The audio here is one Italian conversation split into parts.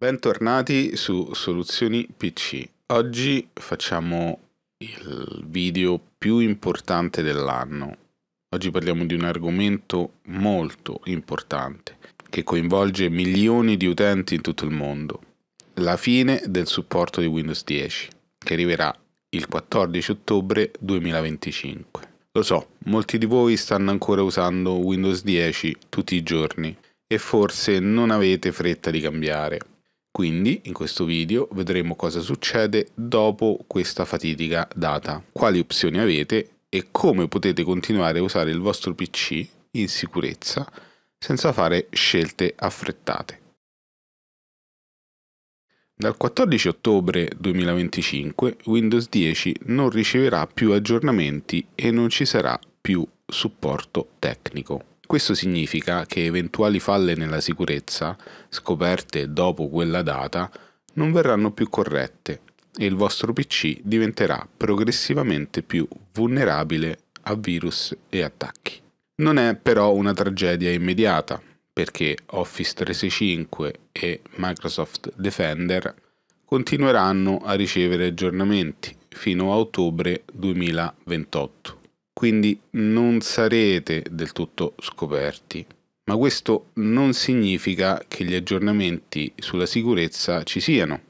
Bentornati su Soluzioni PC. Oggi facciamo il video più importante dell'anno. Oggi parliamo di un argomento molto importante che coinvolge milioni di utenti in tutto il mondo. La fine del supporto di Windows 10 che arriverà il 14 ottobre 2025. Lo so, molti di voi stanno ancora usando Windows 10 tutti i giorni e forse non avete fretta di cambiare quindi in questo video vedremo cosa succede dopo questa fatidica data, quali opzioni avete e come potete continuare a usare il vostro PC in sicurezza senza fare scelte affrettate. Dal 14 ottobre 2025 Windows 10 non riceverà più aggiornamenti e non ci sarà più supporto tecnico. Questo significa che eventuali falle nella sicurezza, scoperte dopo quella data, non verranno più corrette e il vostro PC diventerà progressivamente più vulnerabile a virus e attacchi. Non è però una tragedia immediata, perché Office 365 e Microsoft Defender continueranno a ricevere aggiornamenti fino a ottobre 2028 quindi non sarete del tutto scoperti. Ma questo non significa che gli aggiornamenti sulla sicurezza ci siano,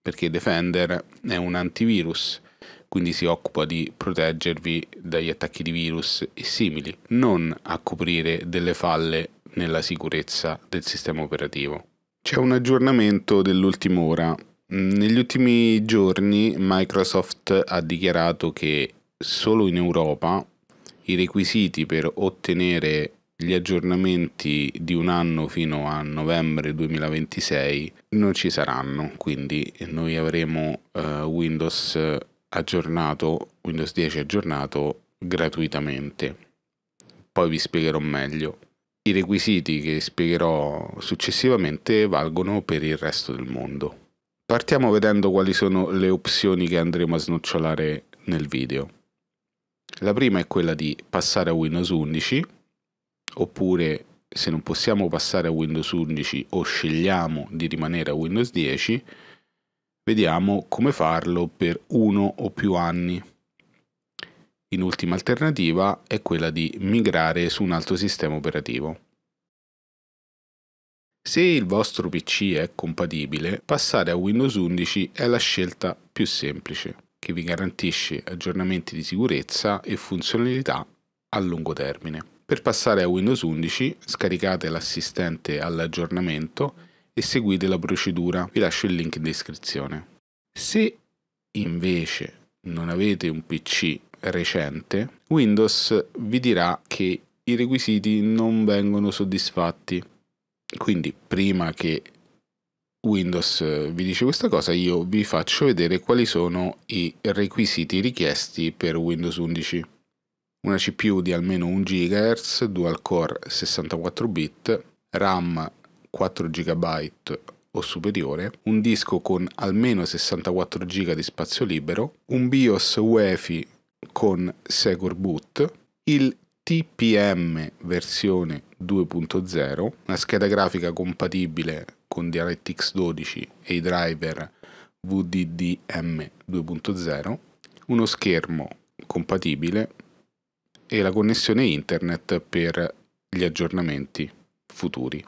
perché Defender è un antivirus, quindi si occupa di proteggervi dagli attacchi di virus e simili, non a coprire delle falle nella sicurezza del sistema operativo. C'è un aggiornamento dell'ultima ora. Negli ultimi giorni Microsoft ha dichiarato che solo in Europa i requisiti per ottenere gli aggiornamenti di un anno fino a novembre 2026 non ci saranno, quindi noi avremo uh, Windows aggiornato, Windows 10 aggiornato gratuitamente. Poi vi spiegherò meglio. I requisiti che spiegherò successivamente valgono per il resto del mondo. Partiamo vedendo quali sono le opzioni che andremo a snocciolare nel video. La prima è quella di passare a Windows 11, oppure se non possiamo passare a Windows 11 o scegliamo di rimanere a Windows 10, vediamo come farlo per uno o più anni. In ultima alternativa è quella di migrare su un altro sistema operativo. Se il vostro PC è compatibile, passare a Windows 11 è la scelta più semplice che vi garantisce aggiornamenti di sicurezza e funzionalità a lungo termine. Per passare a Windows 11 scaricate l'assistente all'aggiornamento e seguite la procedura, vi lascio il link in descrizione. Se invece non avete un PC recente, Windows vi dirà che i requisiti non vengono soddisfatti. Quindi prima che Windows vi dice questa cosa, io vi faccio vedere quali sono i requisiti richiesti per Windows 11. Una CPU di almeno 1 GHz, dual core 64 bit, RAM 4 GB o superiore, un disco con almeno 64 GB di spazio libero, un BIOS UEFI con Secure Boot, il TPM versione 2.0, una scheda grafica compatibile con DirectX 12 e i driver VDDM 2.0, uno schermo compatibile e la connessione internet per gli aggiornamenti futuri.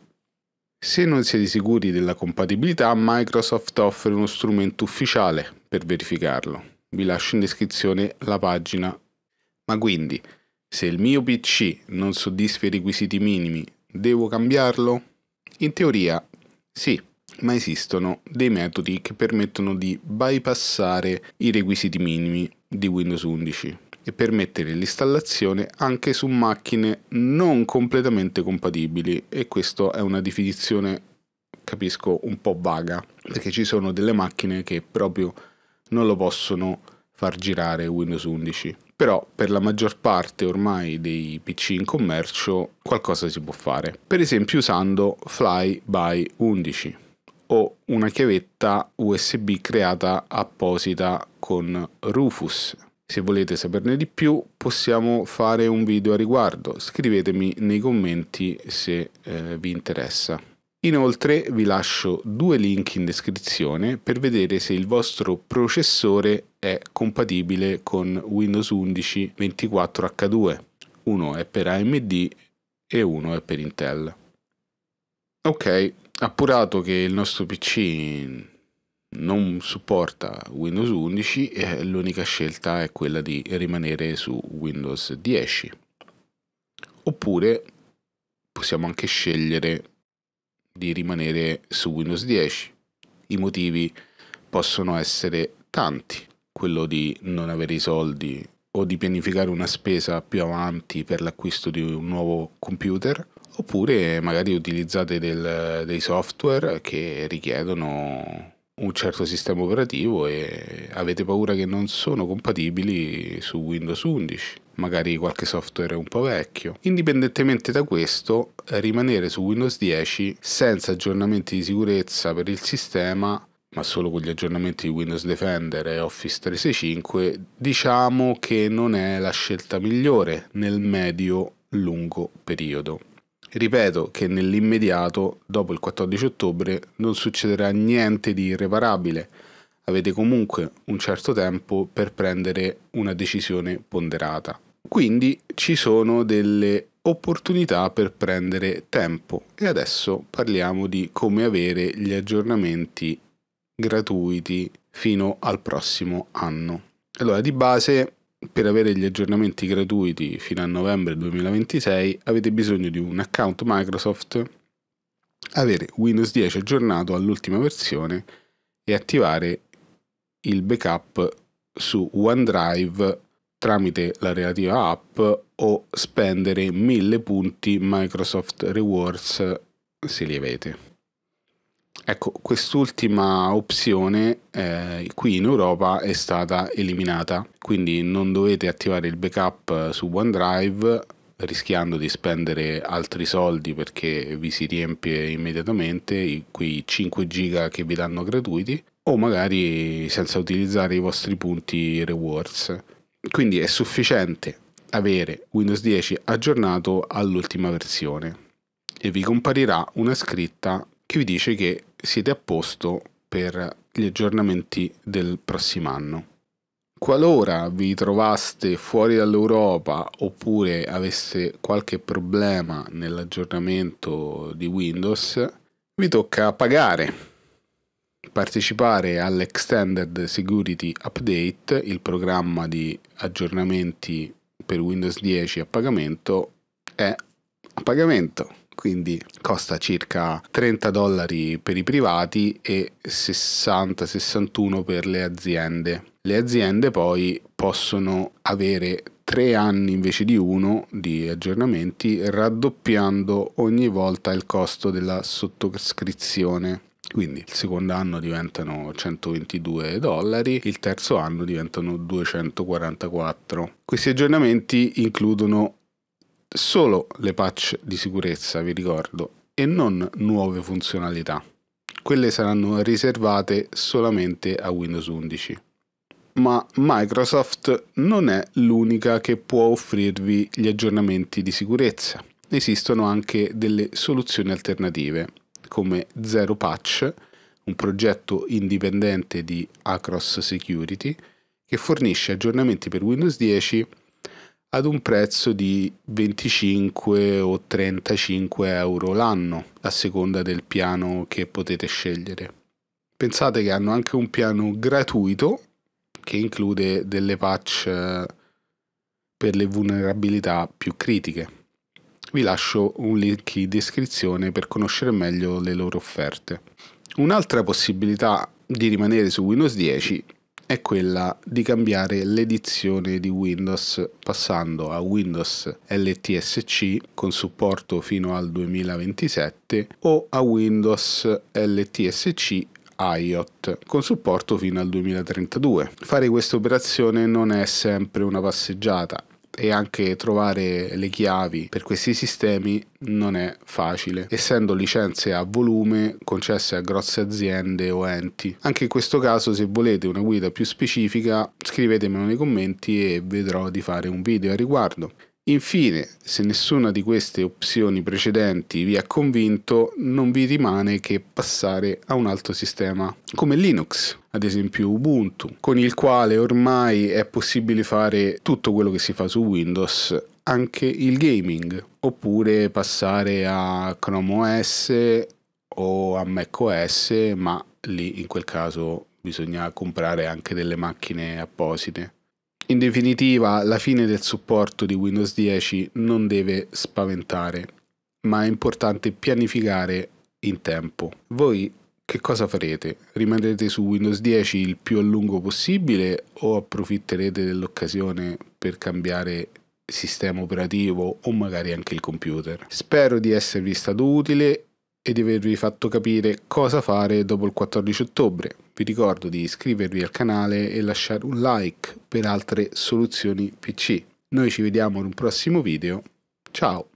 Se non siete sicuri della compatibilità, Microsoft offre uno strumento ufficiale per verificarlo. Vi lascio in descrizione la pagina. Ma quindi, se il mio PC non soddisfa i requisiti minimi, devo cambiarlo? In teoria sì, ma esistono dei metodi che permettono di bypassare i requisiti minimi di Windows 11 e permettere l'installazione anche su macchine non completamente compatibili e questa è una definizione capisco un po' vaga perché ci sono delle macchine che proprio non lo possono far girare Windows 11 però per la maggior parte ormai dei PC in commercio qualcosa si può fare. Per esempio usando Fly by 11 o una chiavetta USB creata apposita con Rufus. Se volete saperne di più possiamo fare un video a riguardo, scrivetemi nei commenti se eh, vi interessa. Inoltre vi lascio due link in descrizione per vedere se il vostro processore è compatibile con Windows 11 24H2, uno è per AMD e uno è per Intel. Ok, appurato che il nostro PC non supporta Windows 11, l'unica scelta è quella di rimanere su Windows 10. Oppure possiamo anche scegliere di rimanere su Windows 10. I motivi possono essere tanti quello di non avere i soldi o di pianificare una spesa più avanti per l'acquisto di un nuovo computer oppure magari utilizzate del, dei software che richiedono un certo sistema operativo e avete paura che non sono compatibili su Windows 11, magari qualche software è un po' vecchio. Indipendentemente da questo, rimanere su Windows 10 senza aggiornamenti di sicurezza per il sistema ma solo con gli aggiornamenti di Windows Defender e Office 365, diciamo che non è la scelta migliore nel medio-lungo periodo. Ripeto che nell'immediato, dopo il 14 ottobre, non succederà niente di irreparabile. Avete comunque un certo tempo per prendere una decisione ponderata. Quindi ci sono delle opportunità per prendere tempo e adesso parliamo di come avere gli aggiornamenti gratuiti fino al prossimo anno. Allora, di base, per avere gli aggiornamenti gratuiti fino a novembre 2026 avete bisogno di un account Microsoft, avere Windows 10 aggiornato all'ultima versione e attivare il backup su OneDrive tramite la relativa app o spendere 1000 punti Microsoft Rewards se li avete. Ecco, quest'ultima opzione eh, qui in Europa è stata eliminata, quindi non dovete attivare il backup eh, su OneDrive rischiando di spendere altri soldi perché vi si riempie immediatamente quei 5 giga che vi danno gratuiti o magari senza utilizzare i vostri punti rewards. Quindi è sufficiente avere Windows 10 aggiornato all'ultima versione e vi comparirà una scritta che vi dice che siete a posto per gli aggiornamenti del prossimo anno. Qualora vi trovaste fuori dall'Europa oppure aveste qualche problema nell'aggiornamento di Windows, vi tocca pagare partecipare all'Extended Security Update, il programma di aggiornamenti per Windows 10 a pagamento, è a pagamento quindi costa circa 30 dollari per i privati e 60-61 per le aziende. Le aziende poi possono avere tre anni invece di uno di aggiornamenti raddoppiando ogni volta il costo della sottoscrizione. Quindi il secondo anno diventano 122 dollari, il terzo anno diventano 244. Questi aggiornamenti includono Solo le patch di sicurezza, vi ricordo, e non nuove funzionalità. Quelle saranno riservate solamente a Windows 11. Ma Microsoft non è l'unica che può offrirvi gli aggiornamenti di sicurezza. Esistono anche delle soluzioni alternative, come Zero Patch, un progetto indipendente di Across Security, che fornisce aggiornamenti per Windows 10 ad un prezzo di 25 o 35 euro l'anno, a seconda del piano che potete scegliere. Pensate che hanno anche un piano gratuito che include delle patch eh, per le vulnerabilità più critiche. Vi lascio un link in descrizione per conoscere meglio le loro offerte. Un'altra possibilità di rimanere su Windows 10 è quella di cambiare l'edizione di Windows passando a Windows LTSC con supporto fino al 2027 o a Windows LTSC IOT con supporto fino al 2032. Fare questa operazione non è sempre una passeggiata e anche trovare le chiavi per questi sistemi non è facile, essendo licenze a volume concesse a grosse aziende o enti. Anche in questo caso, se volete una guida più specifica, scrivetemelo nei commenti e vedrò di fare un video a riguardo. Infine, se nessuna di queste opzioni precedenti vi ha convinto, non vi rimane che passare a un altro sistema come Linux, ad esempio Ubuntu, con il quale ormai è possibile fare tutto quello che si fa su Windows, anche il gaming, oppure passare a Chrome OS o a macOS, ma lì in quel caso bisogna comprare anche delle macchine apposite. In definitiva, la fine del supporto di Windows 10 non deve spaventare, ma è importante pianificare in tempo. Voi che cosa farete? Rimarrete su Windows 10 il più a lungo possibile o approfitterete dell'occasione per cambiare sistema operativo o magari anche il computer? Spero di esservi stato utile e di avervi fatto capire cosa fare dopo il 14 ottobre. Vi ricordo di iscrivervi al canale e lasciare un like per altre soluzioni PC. Noi ci vediamo in un prossimo video. Ciao!